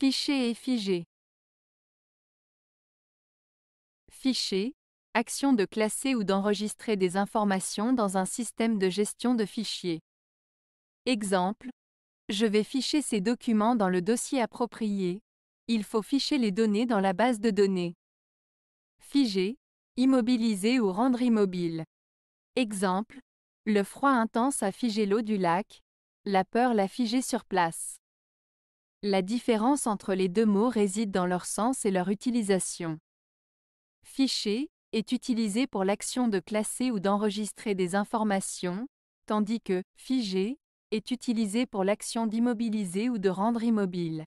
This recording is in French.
Ficher et figer. Ficher, action de classer ou d'enregistrer des informations dans un système de gestion de fichiers. Exemple, je vais ficher ces documents dans le dossier approprié. Il faut ficher les données dans la base de données. Figer, immobiliser ou rendre immobile. Exemple, le froid intense a figé l'eau du lac, la peur l'a figé sur place. La différence entre les deux mots réside dans leur sens et leur utilisation. Ficher est utilisé pour l'action de classer ou d'enregistrer des informations, tandis que figer est utilisé pour l'action d'immobiliser ou de rendre immobile.